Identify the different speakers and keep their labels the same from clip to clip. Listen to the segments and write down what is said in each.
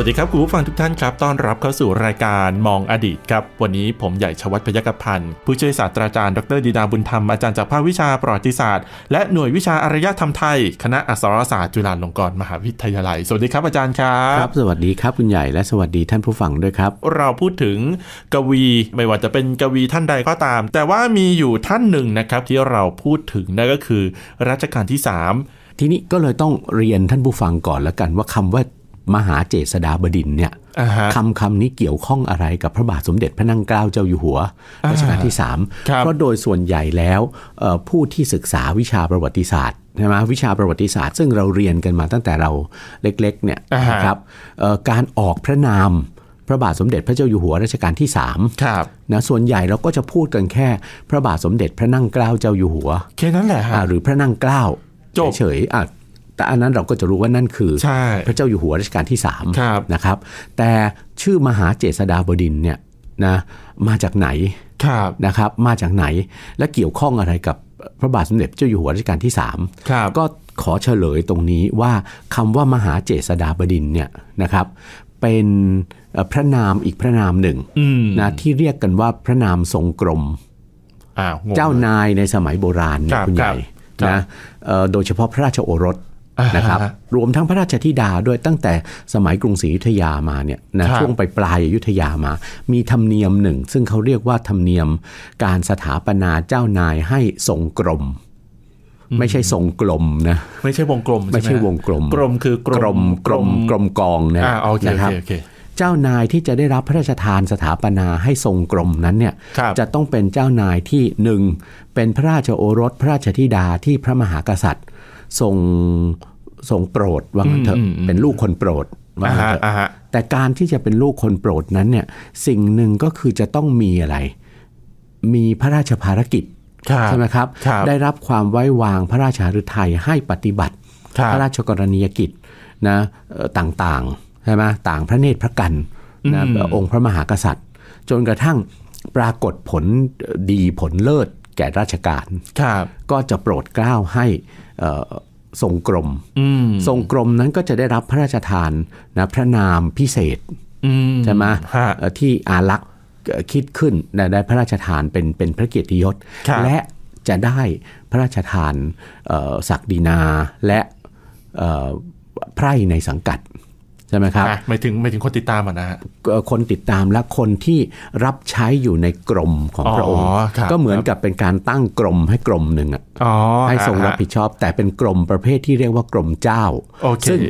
Speaker 1: วัสดีครับ คุณผู้ฟังทุกท่านครับต้อนรับเข้าสู่รายการมองอดีตครับ วันนี้ผมใหญ่ชวัฒพยกพันธ์ผู้ช่วยศาสตราจารย์ ดรดีดาบุญธรรมอาจารย์จากภาควิชาประวัติศาสตร์และหน่วยวิชาอารยธรรมไทย คณะอักษรศาสตร์จุฬาลงกรณ์ มหาวิทยาลัย สวัสดีครับอาจารย์ครับครับสวัสดีครับคุณใหญ
Speaker 2: ่และสวัสดีท่านผู้ฟังด้วยครับ
Speaker 1: เราพูดถึงกวี ไม่ว่าจะเป็นกวีท่านใดก็
Speaker 2: ตาม แต่ว่ามีอยู่ท่านหนึ่งนะครับที่เราพูดถึงนั่นก็คือรัชกาลที่ 3 ทีนี้ก็เลยต้องเรียนท่านผู้ฟังก่อนละกันว่าคำว่ามหาเจษฎาบดินเนี่ยคำคำนี้เกี่ยวข้องอะไรกับพระบาทสมเด็จพระนั่งเกล้าเจ้าอยู่หัวรัชกาลที่3เพราะโดยส่วนใหญ่แล้วผู้ที่ศึกษาวิชาประวัติศาสตร์ใช่ไหมวิชาประวัติศาสตร์ซึ่งเราเรียนกันมาตั้งแต่เราเล็กๆเนี่ยนะครับการออกพระนามพระบาทสมเด็จพระเจ้าอยู่หัวรัชกาลที่3ครับนะส่วนใหญ่เราก็จะพูดกันแค่ พระบาทสมเด็จพระนั่งเกล้าเจ้าอยู่หัวแค่นั้นแหละหรือพระนั่งเกล้าจบเฉยอ่ะแต่อันนั้นเราก็จะรู้ว่านั่นคือ พระเจ้าอยู่หัวรัชกาลที่สามนะครับ แต่ชื่อมหาเจษฎาบดินเนี่ยนะมาจากไหนนะครับ มาจากไหนและเกี่ยวข้องอะไรกับพระบาทสมเด็จเจ้าอยู่หัวรัชกาลที่สามก็ขอเฉลยตรงนี้ว่าคำว่ามหาเจษฎาบดินเนี่ยนะครับ เป็นพระนามอีกพระนามหนึ่งนะที่เรียกกันว่าพระนามทรงกรมเจ้านายในสมัยโบราณคุณใหญ่นะโดยเฉพาะพระราชโอรสนะครับรวมทั้งพระราชธิดาด้วยตั้งแต่สมัยกรุงศรีอยุธยามาเนี่ยนะช่วงไปปลายอยุธยามา มีธรรมเนียมหนึ่ง ซึ่งเขาเรียกว่าธรรมเนียมการสถาปนาเจ้านายให้ทรงกรมไม่ใช่ทรงกลมนะไม่ใช่วงกลมไม่ใช่วงกลมกลมคือกลมกลมกลมกองนะครับจ้านายที่จะได้รับพระราชทานสถาปนาให้ทรงกลมนั้นเนี่ยจะต้องเป็นเจ้านายที่หนึ่งเป็นพระราชโอรสพระราชธิดาที่พระมหากษัตริย์ทรงทรงโปรดว่างั้นเถอะเป็นลูกคนโปรดว่างั้นเถอะแต่การที่จะเป็นลูกคนโปรดนั้นเนี่ยสิ่งหนึ่งก็คือจะต้องมีอะไร มีพระราชภารกิจใช่ไหมครับรบได้รับความไว้วางพระราชาฤทัยให้ปฏิบัติ พระราชกรณียกิจนะต่างๆใช่ไหมต่างพระเนตรพระกันนะองค์พระมหากษัตริย์ จนกระทั่งปรากฏผลดีผลเลิศแก่ราชการก็จะโปรดเกล้าให้ทรงกรมทรงกรมนั้นก็จะได้รับพระราชทานนะพระนามพิเศษใช่ไหมที่อารักษ์คิดขึ้นได้พระราชทานเป็นเป็นพระเกียรติยศ และจะได้พระราชทานศักดินา และไพร่ในสังกัดใช่ไหมครับไม่ถึงไม่ถึงคนติดตามอ่ะนะคนติดตามและคนที่รับใช้อยู่ในกรมของพระองค์ก็เหมือนกับเป็นการตั้งกรม ให้กรมหนึ่งอ่ะให้ทรงรับผิดชอบแต่เป็นกรมประเภทที่เรียกว่า กรมเจ้าซึ่ง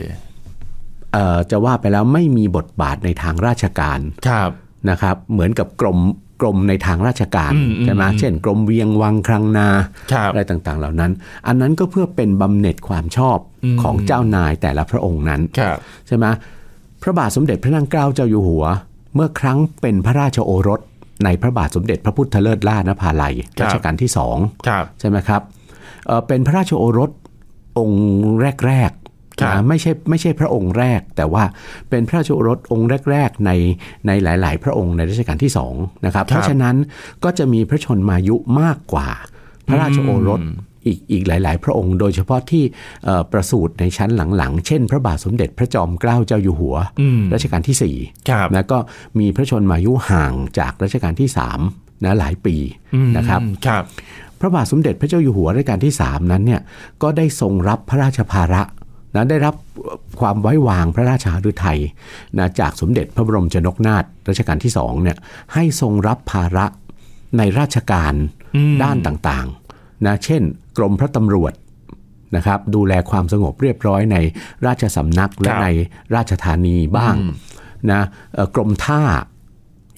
Speaker 2: จะว่าไปแล้วไม่มีบทบาทในทางราชการนะครับ เหมือนกับกรมกรมในทางราชการใช่ไหมเช่น กรมเวียงวังครังนาอะไรต่างๆเหล่านั้น อันนั้นก็เพื่อเป็นบำเหน็จความชอบของเจ้านายแต่ละพระองค์นั้นใช่ไหมพระบาทสมเด็จพระนางเกล้าเจ้าอยู่หัว เมื่อครั้งเป็นพระราชโอรสในพระบาทสมเด็จพระพุทธเลิศล่านภาลัยรัชกาลที่สองใช่ไหมครับเป็นพระราชโอรสองค์แรกนะไม่ใช่ไม่ใช่พระองค์แรกแต่ว่าเป็นพระราชโอรสองค์แรกๆ ในในหลาย ๆ พระองค์ในรัชกาลที่สองนะครับเพราะฉะนั้นก็จะมีพระชนมายุมากกว่าพระราชโอรสอีกอีกหลาย ๆ พระองค์ โดยเฉพาะที่ประสูติในชั้นหลังๆ เช่นพระบาทสมเด็จพระจอมเกล้าเจ้าอยู่หัวรัชกาลที่ 4แล้วก็มีพระชนมายุห่างจากรัชกาลที่3นะหลายปีนะครับครับพระบาทสมเด็จพระเจ้าอยู่หัวรัชกาลที่ 3 นั้นเนี่ยก็ได้ทรงรับพระราชภาระนะได้รับความไว้วางพระราชาฤทัยนะจากสมเด็จพระบรมชนกนาถรัชกาลที่สองเนี่ยให้ทรงรับภาระในราชการด้านต่างๆนะเช่นกรมพระตำรวจนะครับ ดูแลความสงบเรียบร้อยในราชสำนักและในราชธานีบ้างนะกรมท่า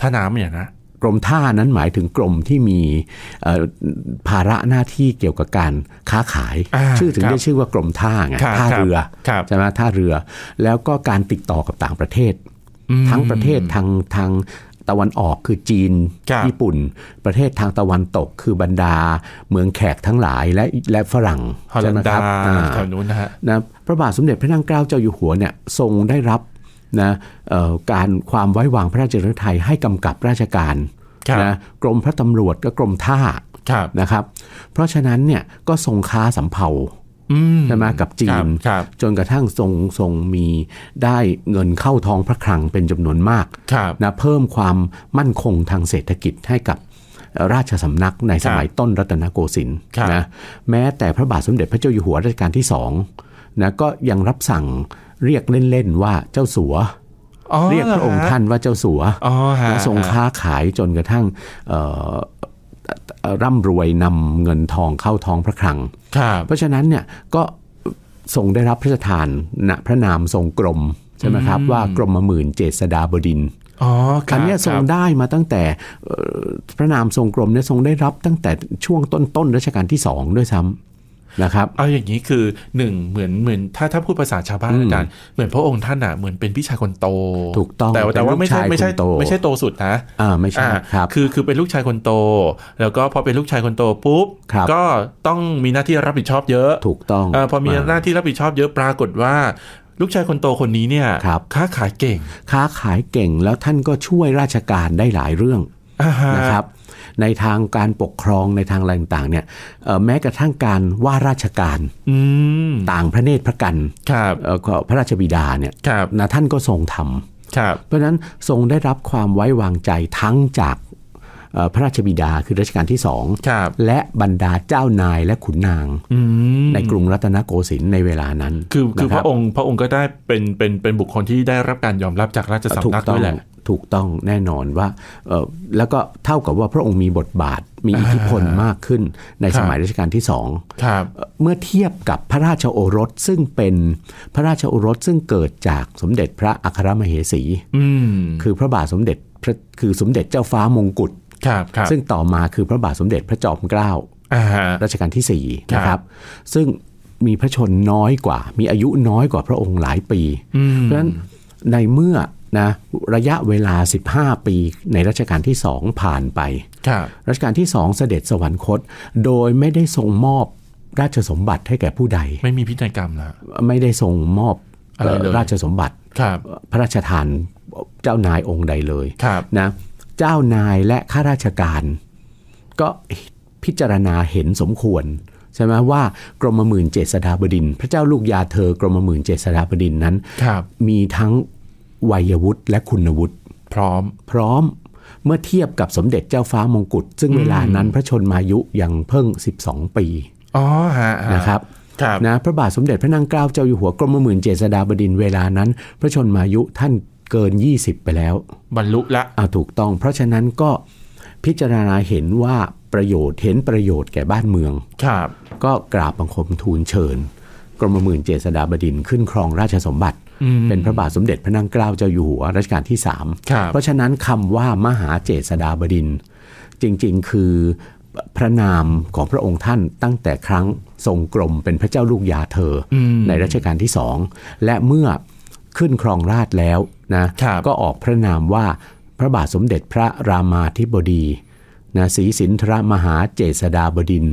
Speaker 2: ท่าน้ำเนี่ยนะกรมท่านั้นหมายถึงกรมที่มีภาระหน้าที่เกี่ยวกับการค้าขายชื่อถึงได้ชื่อว่ากรมท่าไงท่าเรือใช่ไหมท่าเรือ แล้วก็การติดต่อกับต่างประเทศ ทั้งประเทศทางทางตะวันออกคือจีนญี่ปุ่น ประเทศทางตะวันตก คือบรรดา เมืองแขกทั้งหลายและและฝรั่งใช่ไหมครับแถวนู้นนะฮะนะพระบาทสมเด็จพระนั่งเกล้าเจ้าอยู่หัวเนี่ย ทรงได้รับนะการความไว้วางพระราชฤรัยให้กำกับราชการนะกรมพระตำรวจก็กรมท่านะครับ เพราะฉะนั้นเนี่ยก็ส่งค้าสำเภาใช่ไหมกับจีนจนกระทั่งทรงทรงมีได้เงินเข้าทองพระคลังเป็นจำนวนมากนะเพิ่มความมั่นคงทางเศรษฐกิจให้กับราชสำนักในสมัยต้นรัตนโกสินทร์นะแม้แต่พระบาทสมเด็จพระเจ้าอยู่หัวรัชกาลที่สองนะก็ยังรับสั่งเรียกเล่นๆว่าเจ้าสัว
Speaker 1: เรียกพระองค์ท่าน
Speaker 2: ว่าเจ้าสัวทรงค้าขายจนกระทั่งร่ำรวยนำเงินทองเข้าท้องพระคลังเพราะฉะนั้นเนี่ยก็ทรงได้รับพระราชทานณพระนามทรงกรมใช่ไหมครับว่ากรมหมื่นเจษดาบดินอคันนี้ทรงได้มาตั้งแต่พระนามทรงกรมเนี่ยทรงได้รับตั้งแต่ช่วงต้นๆรัชกาลที่สองด้วยซ้ำ
Speaker 1: นะครับเอาอย่างนี้คือหนึ่งเหมือนเหมือนถ้าถ้าพูดภาษาชาวบ้านอาจารย์เหมือนพระองค์ท่านอ่ะเหมือนเป็นพี่ชายคนโตถูกต้องแต่แต่ว่าไม่ใช่ไม่ใช่โตไม่ใช่โตสุดนะอ่าไม่ใช่ครับคือคือเป็นลูกชายคนโต แล้วก็พอเป็นลูกชายคนโตปุ๊บก็ต้องมีหน้าที่รับผิดชอบเยอะถูกต้องพอมีห
Speaker 2: น้าที่รับผิดชอบเยอะปรากฏว่า ลูกชายคนโตคนนี้เนี่ยค้าขายเก่งค้าขายเก่งแล้วท่านก็ช่วยราชการได้หลายเรื่องนะครับในทางการปกครองในทางอะไรต่างๆเนี่ยแม้กระทั่งการว่าราชการต่างพระเนตรพระกันพระราชบิดาเนี่ยนะท่านก็ทรงทำเพราะนั้นทรงได้รับความไว้วางใจทั้งจากพระราชบิดาคือรัชกาลที่สอง และบรรดาเจ้านายและขุนนางในกรุงรัตนโกสินทร์ในเวลานั้น คือคือพระอง
Speaker 1: ค์พระองค์ก็ได้เป็นเป็นเป็นบุคคลที่ได้รับการยอมรับจากราชสำนักด้วยแหละ
Speaker 2: ถูกต้องแน่นอนว่าแล้วก็เท่ากับว่าพระองค์มีบทบาทมีอิทธิพลมากขึ้นในสมัยรัชกาลที่สองเมื่อเทียบกับพระราชโอรส ซึ่งเป็นพระราชโอรสซึ่งเกิดจากสมเด็จพระอัครมเหสีคือพระบาทสมเด็จคือสมเด็จเจ้าฟ้ามงกุฎครับซึ่งต่อมาคือพระบาทสมเด็จพระจอมเกล้ารัชกาลที่สี่นะครับซึ่งมีพระชนน้อยกว่า มีอายุน้อยกว่าพระองค์หลายปีเพราะฉะนั้นในเมื่อนะระยะเวลา 15 ปีในรัชกาลที่สองผ่านไปรัชกาลที่สองเสด็จสวรรคต โดยไม่ได้ทรงมอบราชสมบัติให้แก่ผู้ใด ไม่มีพิธีกรรมละไม่ได้ทรงมอบราชสมบัติพระราชทานเจ้านายองค์ใดเลยนะเจ้านายและข้าราชการก็พิจารณาเห็นสมควรใช่ไหมว่ากรมหมื่นเจษฎาบดินพระเจ้าลูกยาเธอกรมหมื่นเจษฎาบดินนั้น มีทั้งวัยวุฒิและคุณวุฒิพร้อมพร้อมเมื่อเทียบกับสมเด็จเจ้าฟ้ามงกุฎซึ่งเวลานั้นพระชนมายุยังเพิ่ง 12 ปีอ๋อฮะนะครับนะพระบาทสมเด็จพระนางเกล้าเจ้าอยู่หัว กรมหมื่นเจษฎาบดินเวลานั้น พระชนมายุท่านเกิน 20 ไปแล้ว บรรลุละถูกต้อง เพราะฉะนั้นก็พิจารณาเห็นว่าประโยชน์เห็นประโยชน์แก่บ้านเมือง ครับ ก็กราบบังคมทูลเชิญ กรมหมื่นเจษฎาบดินขึ้นครองราชสมบัติ เป็นพระบาทสมเด็จพระนั่งเกล้าเจ้าอยู่หัวรัชกาลที่3ามเพราะฉะนั้นคำว่ามหาเจษฎาบดิน จริง ๆ คือพระนามของพระองค์ท่านตั้งแต่ครั้งทรงกรมเป็นพระเจ้าลูกยาเธออในรัชกาลที่สองและเมื่อขึ้นครองราชแล้วนะก็ออกพระนามว่าพระบาทสมเด็จพระรามาธิบดีนะศรีสินทรมหาเจษดาบดิน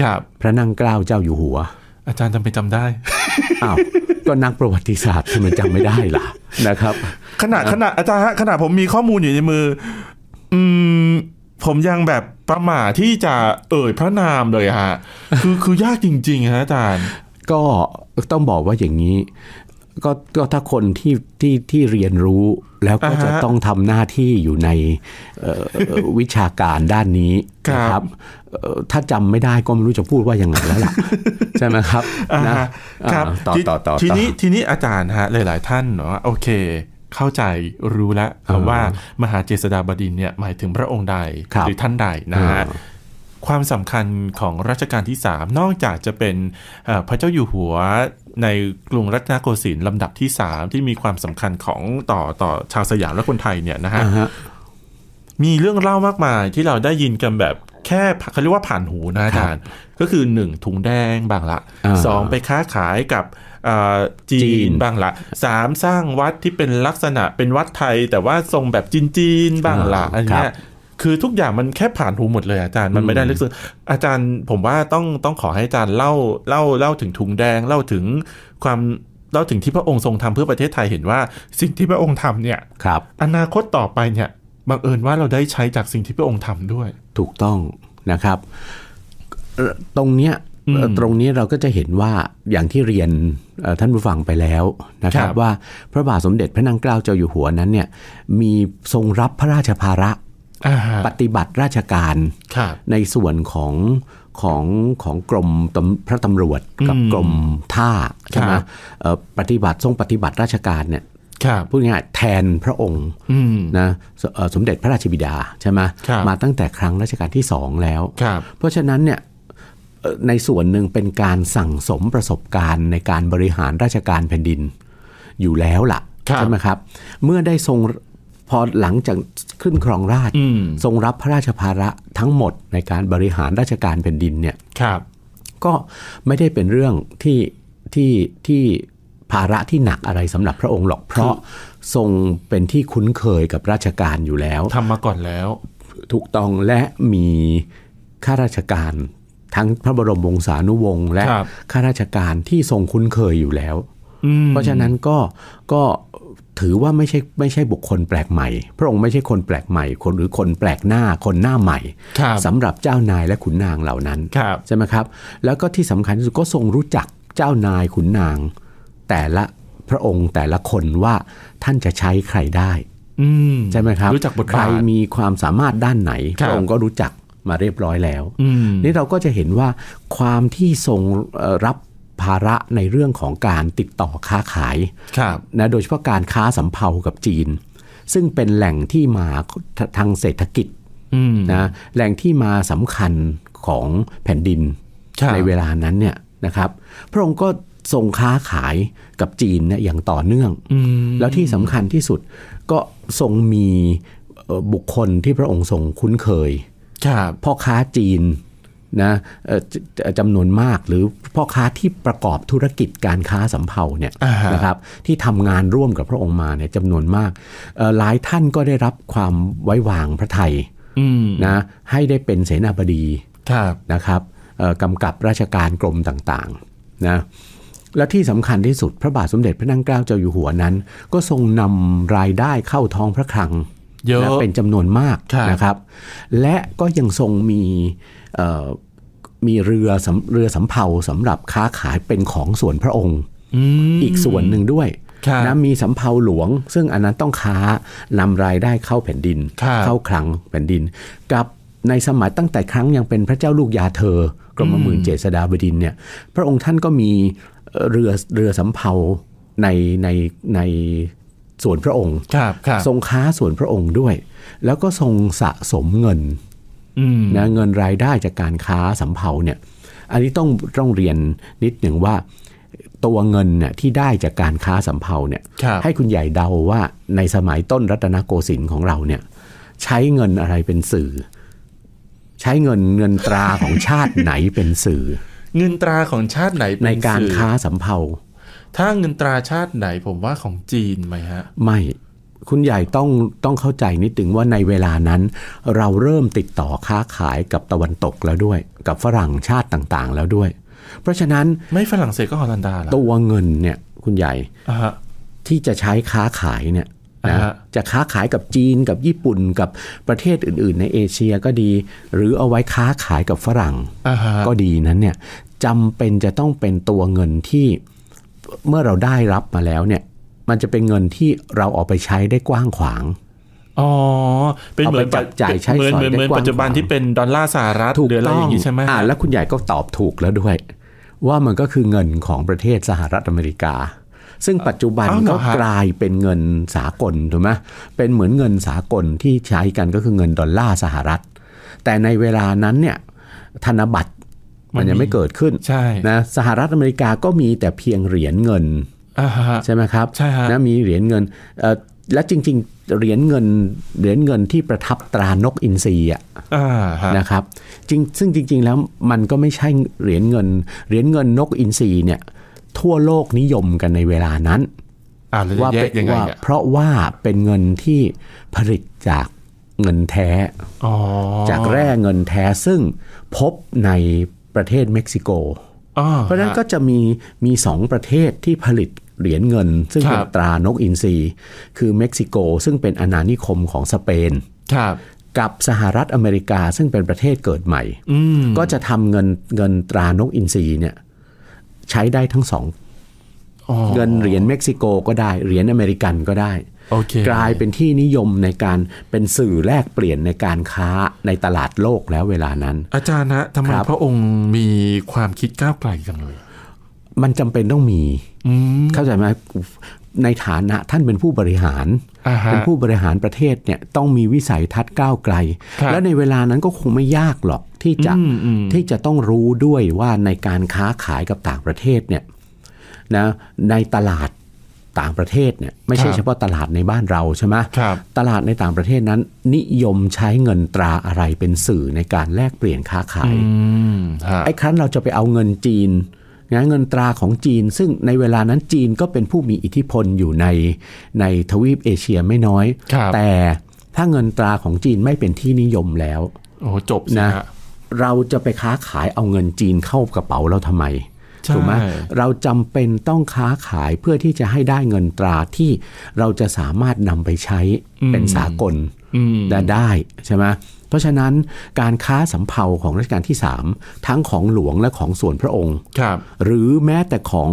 Speaker 2: ครับพระนั่งเกล้าเจ้าอยู่หัว
Speaker 1: อาจารย์จำไปจำได้
Speaker 2: อ้าวก็นักประวัติศาสตร์ทำไมจำไม่ได้ล่ะ นะครับขณะขณะอ
Speaker 1: าจารย์ฮะขณะผมมีข้อมูลอยู่ในมือ อืมผมยังแบบประหม่าที่จะเอ่ยพระนามเลยฮะคือคือยากจริงๆฮะอาจารย์ก็
Speaker 2: ต้องบอกว่าอย่างนี้ก็ก็ถ้าคนที่ที่ที่เรียนรู้แล้วก็จะต้องทำหน้าที่อยู่ในวิชาการด้านนี้นะครับถ้าจำไม่ได้ก็ไม่รู้จะพูดว่ายังไงแล้วล่ะใช่ไหมครับนะครับต่อต่อต่อทีนี้
Speaker 1: ทีนี้อาจารย์ฮะ หลาย ๆ ท่านเนาะโอเค เข้าใจรู้แล้วว่ามหาเจษฎาบดินเนี่ยหมายถึงพระองค์ใด หรือท่านใดนะฮะความสำคัญของรัชกาลที่ 3 นอกจากจะเป็นพระเจ้าอยู่หัวในกรุงรัตนโกสินทร์ลำดับที่ 3 ที่มีความสำคัญของต่อต่อชาวสยามและคนไทยเนี่ยนะฮะมีเรื่องเล่ามากมายที่เราได้ยินกันแบบแค่เขาเรียกว่าผ่านหูนะอาจารย์ก็คือหนึ่งถุงแดงบางละสองไปค้าขายกับจีนบ้างละสามสร้างวัดที่เป็นลักษณะเป็นวัดไทย แต่ว่าทรงแบบจีนๆบ้างละอันนี้คือทุกอย่างมันแค่ผ่านหูหมดเลยอาจารย์ มันไม่ได้ลึกซึ้งอาจารย์ผมว่าต้องต้องขอให้อาจารย์เล่าเล่าเล่าถึงถุงแดงเล่าถึงความเล่าถึงที่พระองค์ทรงทำเพื่อประเทศไทยเห็นว่า สิ่งที่พระองค์ทำเนี่ยครับ อนาคตต่อไปเนี่ยบังเอิญว่าเราได้ใช้จากสิ่งที่พระองค์ทำด้วย
Speaker 2: ถูกต้องนะครับ ตรงเนี้ยตรงนี้เราก็จะเห็นว่าอย่างที่เรียนท่านผู้ฟังไปแล้วนะครับว่าพระบาทสมเด็จพระนางเกล้าเจ้าอยู่หัวนั้นเนี่ยมีทรงรับพระราชภาระปฏิบัติราชการในส่วนของของของกรมพระตำรวจ กับกรมท่าใช่ไหมปฏิบัติทรงปฏิบัติราชการเนี่ยพูดง่ายแทนพระองค์นะสมเด็จพระราชบิดาใช่ไหมมาตั้งแต่ครั้งรัชกาลที่สองแล้ว เพราะฉะนั้นเนี่ยในส่วนหนึ่งเป็นการสั่งสมประสบการณ์ในการบริหารราชการแผ่นดินอยู่แล้วล่ะใช่ไหมครับ เมื่อได้ทรงพอหลังจากขึ้นครองราชทรงรับพระราชภาระทั้งหมดในการบริหารราชการแผ่นดินเนี่ยก็ไม่ได้เป็นเรื่องที่ที่ที่ภาระที่หนักอะไรสำหรับพระองค์หรอก เพราะทรงเป็นที่คุ้นเคยกับราชการอยู่แล้ว ทำมาก่อนแล้วถูกต้องและมีข้าราชการทั้งพระบรมวงศานุวงศ์และข้าราชการที่ทรงคุ้นเคยอยู่แล้ว เพราะฉะนั้นก็ก็ถือว่าไม่ใช่ไม่ใช่บุคคลแปลกใหม่ พระองค์ไม่ใช่คนแปลกใหม่คนหรือคนแปลกหน้าคนหน้าใหม่สำหรับเจ้านายและขุนนางเหล่านั้นใช่ไหมครับ แล้วก็ที่สำคัญที่สุดก็ทรงรู้จักเจ้านายขุนนาง แต่ละพระองค์แต่ละคนว่าท่านจะใช้ใครได้ใช่ไหมครับ รู้จักบททใครมีความสามารถด้านไหน พระองค์ก็รู้จักมาเรียบร้อยแล้วนี่เราก็จะเห็นว่าความที่ทรงรับภาระในเรื่องของการติดต่อค้าขายนะโดยเฉพาะการค้าสัมเพากับจีน ซึ่งเป็นแหล่งที่มาทางเศรษฐกิจนะแหล่งที่มาสำคัญของแผ่นดินในเวลานั้นเนี่ยนะครับ พระองค์ก็ส่งค้าขายกับจีนเนี่ยอย่างต่อเนื่องแล้วที่สำคัญที่สุดก็ทรงมีบุคคลที่พระองค์ทรงคุ้นเคยพ่อค้าจีนนะจำนวนมากหรือพ่อค้าที่ประกอบธุรกิจการค้าสำเภาเนี่ยนะครับที่ทำงานร่วมกับพระองค์มาเนี่ยจำนวนมากหลายท่านก็ได้รับความไว้วางพระไทยนะให้ได้เป็นเสนาบดีนะครับกำกับราชการกรมต่างๆนะและที่สำคัญที่สุดพระบาทสมเด็จพระนั่งเกล้าเจ้าอยู่หัวนั้น ก็ทรงนำรายได้เข้าท้องพระคลัง เยอะเป็นจำนวนมากนะครับ และก็ยังทรงมีมีเรือเรือสำเภาสำหรับค้าขายเป็นของส่วนพระองค์ อีกส่วนหนึ่งด้วยนะมีสำเภาหลวง ซึ่งอันนั้นต้องค้านำรายได้เข้าแผ่นดิน เข้าคลังแผ่นดิน กับในสมัยตั้งแต่ครั้งยังเป็นพระเจ้าลูกยาเธอ กรมหมื่นเจษฎาบดินเนี่ยพระองค์ท่านก็มีเรือเรือสำเภาในในในส่วนพระองค์ ทรงค้าส่วนพระองค์ด้วย แล้วก็ทรงสะสมเงินนะเงินรายได้จากการค้าสำเภาเนี่ย อันนี้ต้องต้องเรียนนิดหนึ่งว่า ตัวเงินเนี่ยที่ได้จากการค้าสำเภาเนี่ย ให้คุณใหญ่เดาว่าในสมัยต้นรัตนโกสินทร์ของเราเนี่ย ใช้เงินอะไรเป็นสื่อ ใช้เงินเงินตราของชาติไหนเป็นสื่อ เงินตราของชาติไหนในการค้าสำเภา
Speaker 1: ถ้าเงินตราชาติไหนผมว่าของจีนไหมฮะ
Speaker 2: ไม่คุณใหญ่ต้องต้องเข้าใจนิดถึง ว่าในเวลานั้นเราเริ่มติดต่อค้าขายกับตะวันตกแล้วด้วย กับฝรั่งชาติต่างๆแล้วด้วย เพราะฉะนั้นไม่ฝรั่งเศสก็ฮอลันดาตัวเงินเนี่ยคุณใหญ่ที่จะใช้ค้าขายเนี่ยนะจะค้าขายกับจีนกับญี่ปุ่นกับประเทศอื่นๆ ในเอเชียก็ดี หรือเอาไว้ค้าขายกับฝรั่งก็ดีนั้นเนี่ยจำเป็นจะต้องเป็นตัวเงินที่เมื่อเราได้รับมาแล้วเนี่ยมันจะเป็นเงินที่เราออกไปใช้ได้กว้างขวาง อ๋อ เป็นเหมือนจ่ายใช้สอยได้กว้างปัจจุบันท
Speaker 1: ี่เป็นดอลลาร์สหรัฐถู
Speaker 2: กต้อรอย่างนี้ใช่ไหมอ่า แล้วคุณใหญ่ก็ตอบถูกแล้วด้วย ว่ามันก็คือเงินของประเทศสหรัฐอเมริกา ซึ่งปัจจุบันก็กลายเป็นเงินสากลถูกไหมเป็นเหมือนเงินสากลที่ใช้กันก็คือเงินดอลลาร์สหรัฐ แต่ในเวลานั้นเนี่ยธนบัตรมันยังไม่เกิดขึ้นใช่นะ สหรัฐอเมริกาก็มีแต่เพียงเหรียญเงินใช่ไหมครับใช่ฮะนะมีเหรียญเงินและจริง ๆ เหรียญเงินเหรียญเงินที่ประทับตรานกอินทรีอ่ะนะครับจริงซึ่งจริง ๆแล้วมันก็ไม่ใช่เหรียญเงิน เหรียญเงินนกอินทรีเนี่ย ทั่วโลกนิยมกันในเวลานั้นว่าเป็นว่าเพราะว่าเป็นเงินที่ผลิตจากเงินแท้จากแร่เงินแท้ซึ่งพบในประเทศเม็กซิโกเพราะนั้นก็จะมีมีสองประเทศที่ผลิตเหรียญเงินซึ่งเป็นตรานกอินทรีคือเม็กซิโกซึ่งเป็นอาณานิคมของสเปนกับสหรัฐอเมริกาซึ่งเป็นประเทศเกิดใหม่ก็จะทำเงินเงินตรานกอินทรีเนี่ยใช้ได้ทั้งสองเงินเหรียญเม็กซิโกก็ได้ เหรียญอเมริกันก็ได้ okay. กลายเป็นที่นิยมในการเป็นสื่อแลกเปลี่ยนในการค้าในตลาดโลกแล้วเวลานั้น อ
Speaker 1: าจารย์นะทำไมพระองค์มีความคิดก้าวไกลจังเลย
Speaker 2: มันจำเป็นต้องมีเข้าใจไหมในฐานะ ท่านเป็นผู้บริหาร เป็นผู้บริหารประเทศเนี่ยต้องมีวิสัยทัศน์ก้าวไกล และในเวลานั้นก็คงไม่ยากหรอกที่จะที่จะต้องรู้ด้วยว่าในการค้าขายกับต่างประเทศเนี่ย นะ ในตลาดต่างประเทศเนี่ยไม่ใช่เฉพาะตลาดในบ้านเราใช่ไหม ตลาดในต่างประเทศนั้น นิยมใช้เงินตราอะไรเป็นสื่อในการแลกเปลี่ยนค้าขายไอ้ครั้นเราจะไปเอาเงินจีนนะเงินตราของจีนซึ่งในเวลานั้นจีนก็เป็นผู้มีอิทธิพลอยู่ในในทวีปเอเชียไม่น้อย แต่ถ้าเงินตราของจีนไม่เป็นที่นิยมแล้วโอ้จบนะเราจะไปค้าขายเอาเงินจีนเข้ากระเป๋าเราทำไมถูกไหมเราจำเป็นต้องค้าขายเพื่อที่จะให้ได้เงินตราที่เราจะสามารถนำไปใช้เป็นสากลได้ใช่ไหมราะฉะนั้นการค้าสำเภาของรัชกาลที่ 3 ทั้งของหลวงและของส่วนพระองค์หรือแม้แต่ของ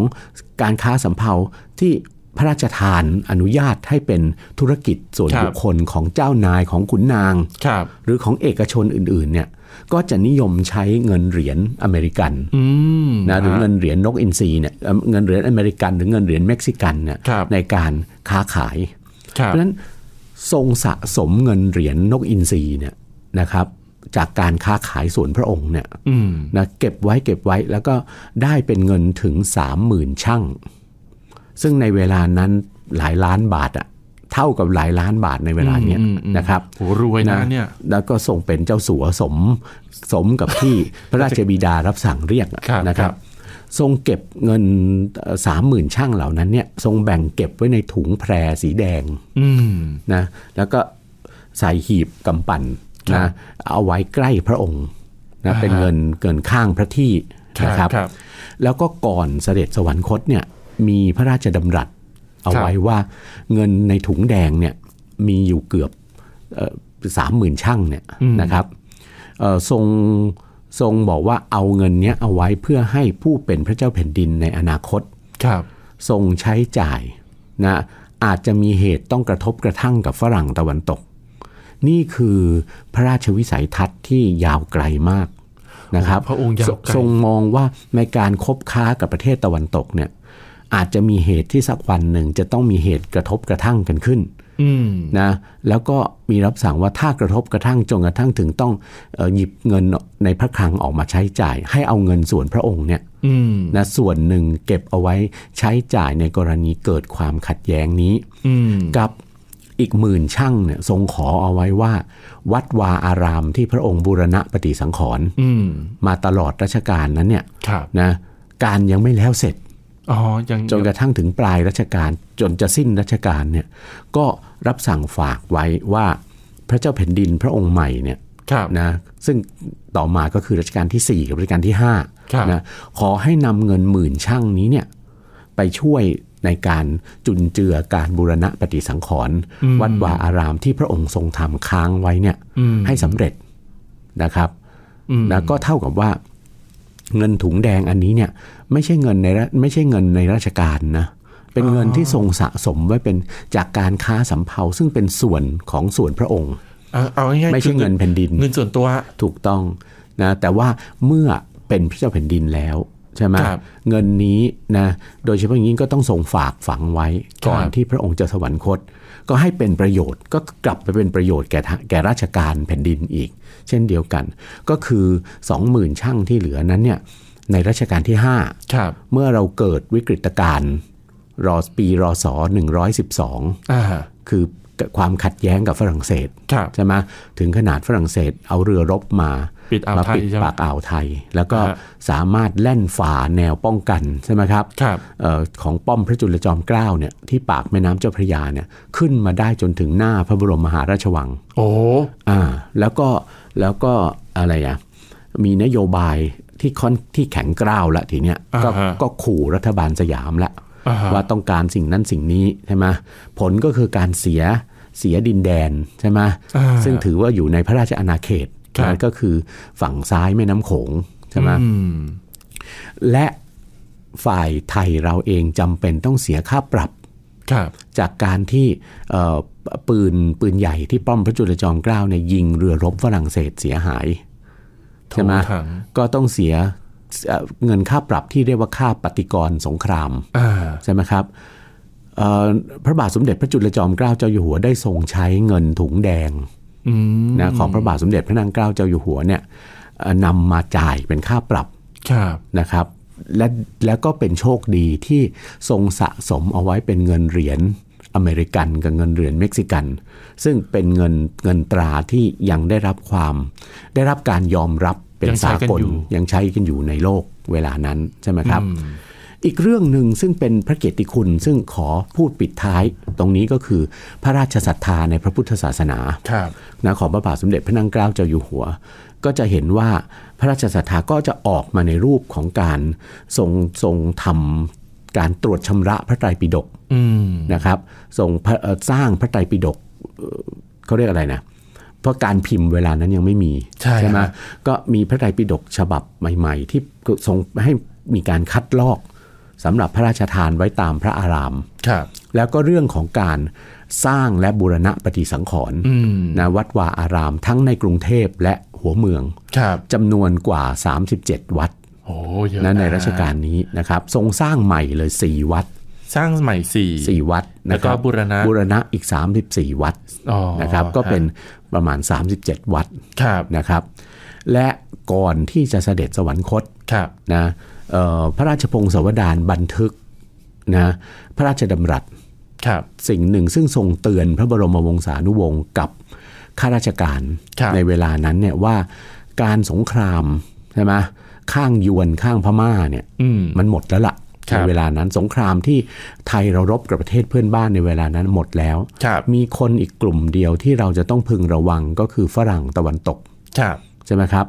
Speaker 2: การค้าสำเภาที่พระราชทานอนุญาตให้เป็นธุรกิจส่วนบุคคลของเจ้านายของขุนนางรหรือของเอกชนอื่นๆเนี่ยก็จะนิยมใช้เงินเหรียญอเมริกันนะหรือเงินเหรียญนกอินทรีเนี่ยเงินเหรียญอเมริกันหรือเงินเหรียญเม็กซิกันเนี่ยในการค้าขายเพราะฉะนั้นทรงสะสมเงินเหรียญนกอินทรีเนี่ยนะครับ จากการค้าขายส่วนพระองค์เนี่ยนะเก็บไว้เก็บไว้แล้วก็ได้เป็นเงินถึงสามหมื่นช่างซึ่งในเวลานั้นหลายล้านบาทอะเท่ากับหลายล้านบาทในเวลาเนี้ยนะครับโอหรวยนะเนี่ยแล้วก็ส่งเป็นเจ้าสัวสมสมกับที่พระราชบิดารับสั่งเรียกนะครับ ทรงเก็บเงินสามหมื่นช่างเหล่านั้นเนี่ยทรงแบ่งเก็บไว้ในถุงแพรสีแดงนะ แล้วก็ใส่หีบกำปั่นนะ เอาไว้ใกล้พระองค์นะ เป็นเงินเกินข้างพระที่นะครับ แล้วก็ก่อนเสด็จสวรรคตเนี่ย มีพระราชดำรัส เอาไว้ว่าเงินในถุงแดงเนี่ยมีอยู่เกือบสามหมื่นช่างเนี่ยนะครับทรง ทรงบอกว่าเอาเงินเนี้ยเอาไว้เพื่อให้ผู้เป็นพระเจ้าแผ่นดินในอนาคตครับทรงใช้จ่ายนะ อาจจะมีเหตุต้องกระทบกระทั่งกับฝรั่งตะวันตกนี่คือพระราชวิสัยทัศน์ที่ยาวไกลมากนะครับ พระองค์ทรงมองว่าในการคบค้ากับประเทศตะวันตกเนี่ย อาจจะมีเหตุที่สักวันหนึ่ง จะต้องมีเหตุกระทบกระทั่งกันขึ้นนะแล้วก็มีรับสั่งว่าถ้ากระทบกระทั่งจนกระทั่งถึงต้องหยิบเงินในพระคลังออกมาใช้จ่ายให้เอาเงินส่วนพระองค์เนี่ยนะส่วนหนึ่งเก็บเอาไว้ใช้จ่ายในกรณีเกิดความขัดแย้งนี้กับอีกหมื่นช่างเนี่ยทรงขอเอาไว้ว่า วัดวาอารามที่พระองค์บูรณะปฏิสังขรณ์มาตลอดรัชกาลนั้นเนี่ยนะ การยังไม่แล้วเสร็จจนกระทั่งถึงปลายรัชกาลจนจะสิ้นรัชกาลเนี่ยก็รับสั่งฝากไว้ว่าพระเจ้าแผ่นดินพระองค์ใหม่เนี่ยนะ ซึ่งต่อมาก็คือรัชกาลที่4กับรัชกาลที่5นะขอให้นำเงินหมื่นช่างนี้เนี่ยไปช่วยในการจุนเจือการบูรณะปฏิสังขรณ์วัดวาอารามที่พระองค์ทรงทำค้างไว้เนี่ยให้สำเร็จนะครับนะก็เท่ากับว่า เงินถุงแดงอันนี้เนี่ย ไม่ใช่เงินในไม่ใช่เงินในราชการนะเป็นเงินที่ทรงสะสมไว้เป็นจากการค้าสำเภาซึ่งเป็นส่วนของส่วนพระองค์เอาง่ายๆไม่ใช่เงินแผ่นดินเงินส่วนตัวถูกต้องนะ แต่ว่าเมื่อเป็นพระเจ้าแผ่นดินแล้วใช่ไหมเงินนี้นะโดยเฉพาะอย่างยิ่งก็ต้องส่งฝากฝังไว้ก่อนที่พระองค์จะสวรรคตก็ให้เป็นประโยชน์ก็กลับไปเป็นประโยชน์แก่แก่ราชการแผ่นดินอีก เช่นเดียวกัน ก็คือ 20,000ช่างที่เหลือนั้นเนี่ยในรัชกาลที่ 5 เมื่อเราเกิดวิกฤตการณ์รอปีรอสอ112คือความขัดแย้งกับฝรั่งเศสใช่ไหมถึงขนาดฝรั่งเศสเอาเรือรบมาปิดอ่าวไทยปปากอ่าวไทย แล้วก็สามารถแล่นฝ่าแนวป้องกัน ใช่ไหมครับครับออของป้อมพระจุลจอมเกล้าเนี่ยที่ปากแม่น้ำเจ้าพระยาเนี่ยขึ้นมาได้จนถึงหน้าพระบรมมหาราชวัง โอ้อ่าแล้วก็แล้วก็อะไรอ่ะมีนโยบายที่ค่อนที่แข็งกร้าวละทีเนี้ยก็ก็ขู่รัฐบาลสยามละว่าต้องการสิ่งนั้นสิ่งนี้ใช่ไหมผลก็คือการเสียเสียดินแดนใช่ไหมซึ่งถือว่าอยู่ในพระราชอาณาเขตนะก็คือฝั่งซ้ายแม่น้ำโขงใช่ไหมและฝ่ายไทยเราเองจำเป็นต้องเสียค่าปรับจากการที่ปืนปืนใหญ่ที่ป้อมพระจุลจอมเกล้าเนี่ยยิงเรือรบฝรั่งเศสเสียหายใช่ไหมก็ต้องเสียเงินค่าปรับที่เรียกว่าค่าปฏิกรสงครามใช่ไหมครับพระบาทสมเด็จพระจุลจอมเกล้าเจ้าอยู่หัวได้ทรงใช้เงินถุงแดงนะของพระบาทสมเด็จพระนางเกล้าเจ้าอยู่หัวเนี่ยนำมาจ่ายเป็นค่าปรับนะครับและแล้วก็เป็นโชคดีที่ทรงสะสมเอาไว้เป็นเงินเหรียญอเมริกันกับเงินเหรียญเม็กซิกัน ซึ่งเป็นเงินเงินตราที่ยังได้รับความได้รับการยอมรับเป็นสากลยังใช้กันอยู่ในโลกเวลานั้นใช่ไหมครับอีกเรื่องหนึ่งซึ่งเป็นพระเกียรติคุณ ซึ่งขอพูดปิดท้าย ตรงนี้ก็คือพระราชศรัทธาในพระพุทธศาสนานะของพระบาทสมเด็จพระนั่งเกล้าเจ้าอยู่หัว ก็จะเห็นว่าพระราชศรัทธาก็จะออกมาในรูปของการทรงทรงทำการตรวจชำระพระไตรปิฎกนะครับทรงสร้างพระไตรปิฎกเขาเรียกอะไรนะ เพราะการพิมพ์เวลานั้นยังไม่มี ใช่ไหมก็มีพระไตรปิฎกฉบับใหม่ๆ ที่ทรงให้มีการคัดลอกสำหรับพระราชทานไว้ตามพระอาราม ครับ แล้วก็เรื่องของการสร้างและบูรณะปฏิสังขรณ์นะวัดวาอารามทั้งในกรุงเทพและหัวเมืองจำนวนกว่า 37 วัด
Speaker 1: นะในรัชกาล
Speaker 2: นี้นะครับ ทรงสร้างใหม่เลย 4 วัด สร้างใหม่ 4 4 วัดแล้วก็บูรณะบูรณะอีก 34 วัดนะครับ ก็เป็นประมาณ 37 วัดนะครับ และก่อนที่จะเสด็จสวรรคตนะพระราชพงศาวดารบันทึกนะพระราชดำรัสสิ่งหนึ่งซึ่งทรงเตือนพระบรมวงศานุวงศ์กับข้าราชการในเวลานั้นเนี่ยว่าการสงครามใช่ไหมข้างยวนข้างพม่าเนี่ยมันหมดแล้วละ่ะในเวลานั้นสงครามที่ไทยเรารบกับประเทศเพื่อนบ้านในเวลานั้นหมดแล้ว มีคนอีกกลุ่มเดียวที่เราจะต้องพึงระวังก็คือฝรั่งตะวันตกใช่ไหมครับ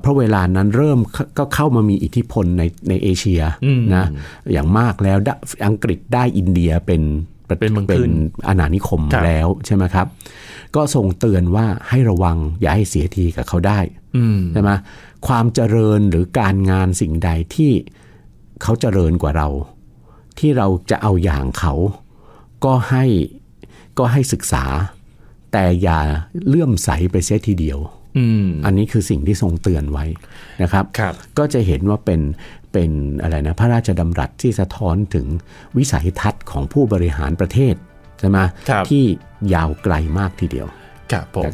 Speaker 2: เพราะเวลานั้นเริ่มก็เข้ามามีอิทธิพลในในเอเชียนะอย่างมากแล้วอังกฤษได้อินเดียเป็นเป็นเมืองป็นอาณานิคมแล้วใช่ไหมครับ ก็ส่งเตือนว่าให้ระวัง อย่าให้เสียทีกับเขาได้ใช่ไหมความเจริญหรือการงานสิ่งใดที่เขาเจริญกว่าเรา ที่เราจะเอาอย่างเขาก็ให้ ก็ให้ศึกษาแต่อย่าเลื่อมใสไปเสียทีเดียวอันนี้คือสิ่งที่ทรงเตือนไว้นะครับรบก็จะเห็นว่าเป็นเป็นอะไรนะพระราชดำรัสที่สะท้อนถึงวิสัยทัศน์ของผู้บริหารประเทศใช่ไหมที่ยาวไกลมากทีเดียว ครับผมบ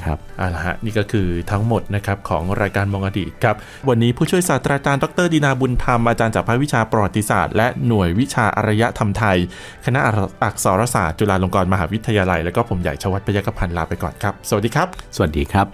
Speaker 1: าฮะนี่ก็คือทั้งหมดนะครับของรายการมองอดีตครับ วันนี้ผู้ช่วยศาสตราจารย์ดรดินาบุญธรรมอาจารย์จากภาควิชาประวัติศาสตร์และหน่วยวิชาอารยธรรมไทย คณะอักษรศาสตร์จุฬาลงกรณ์มหาวิทยาลัย และก็ผมใหญ่ชวัฒน์พยกพันธ์ลาไปก่อนครับ สวัสดีครับ สวัสดีครับ